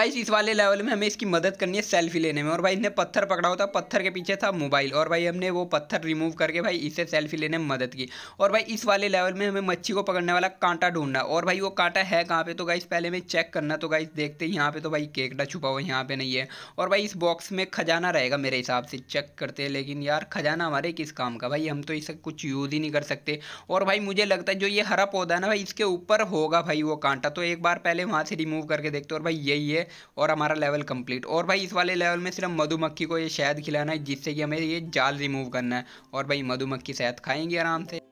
guys इस वाले level में हमें इसकी मदद करनी है सेल्फी लेने में और भाई इसने पत्थर पकड़ा होता पत्थर के पीछे था मोबाइल और भाई हमने वो पत्थर रिमूव करके भाई इसे सेल्फी लेने में मदद की और भाई इस वाले लेवल में हमें मच्छी को पकड़ने वाला कांटा ढूंढना और भाई वो कांटा है कहाँ पे तो गाइस पहले हमें चेक करना तो गाइस देखते हैं यहाँ पे तो भाई केकड़ा छुपा हुआ यहाँ पे नहीं है और भाई इस बॉक्स में खजाना रहेगा मेरे हिसाब से चेक करते हैं लेकिन यार खजाना हमारे किस काम का भाई हम तो इसे कुछ यूज़ ही नहीं कर सकते और भाई मुझे लगता है जो ये हरा पौधा है ना भाई इसके ऊपर होगा भाई वो कांटा तो एक बार पहले वहाँ से रिमूव करके देखते और भाई यही है और हमारा लेवल कंप्लीट और भाई इस वाले लेवल में सिर्फ मधुमक्खी को ये शहद खिलाना है जिससे कि हमें ये जाल रिमूव करना है और भाई मधुमक्खी शहद खाएंगे आराम से